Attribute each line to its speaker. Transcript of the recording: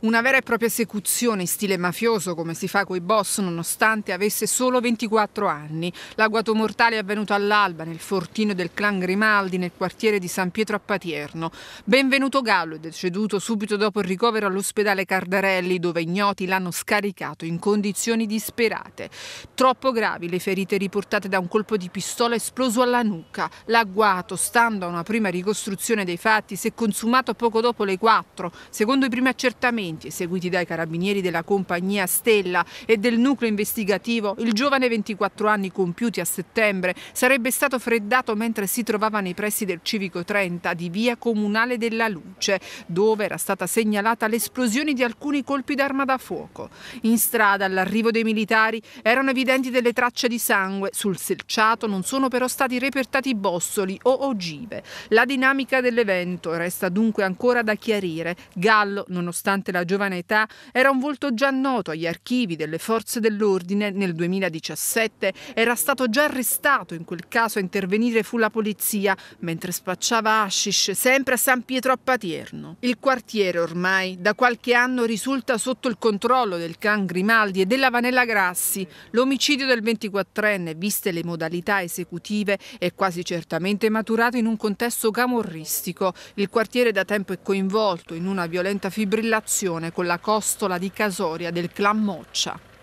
Speaker 1: Una vera e propria esecuzione in stile mafioso come si fa coi boss nonostante avesse solo 24 anni. L'agguato mortale è avvenuto all'alba nel fortino del clan Grimaldi nel quartiere di San Pietro a Patierno. Benvenuto Gallo è deceduto subito dopo il ricovero all'ospedale Cardarelli dove ignoti l'hanno scaricato in condizioni disperate. Troppo gravi le ferite riportate da un colpo di pistola esploso alla nuca. L'agguato, stando a una prima ricostruzione dei fatti, si è consumato poco dopo le 4, secondo i primi accertamenti appuntamenti eseguiti dai carabinieri della compagnia Stella e del nucleo investigativo, il giovane 24 anni compiuti a settembre sarebbe stato freddato mentre si trovava nei pressi del Civico 30 di via Comunale della Luce, dove era stata segnalata l'esplosione di alcuni colpi d'arma da fuoco. In strada, all'arrivo dei militari, erano evidenti delle tracce di sangue. Sul selciato non sono però stati repertati bossoli o ogive. La dinamica dell'evento resta dunque ancora da chiarire. Gallo, nonostante la nella giovane età era un volto già noto agli archivi delle forze dell'ordine. Nel 2017 era stato già arrestato, in quel caso a intervenire fu la polizia, mentre spacciava hashish sempre a San Pietro a Patierno. Il quartiere ormai da qualche anno risulta sotto il controllo del can Grimaldi e della Vanella Grassi. L'omicidio del 24enne, viste le modalità esecutive, è quasi certamente maturato in un contesto camorristico. Il quartiere da tempo è coinvolto in una violenta fibrillazione relazione con la costola di Casoria del clan Moccia.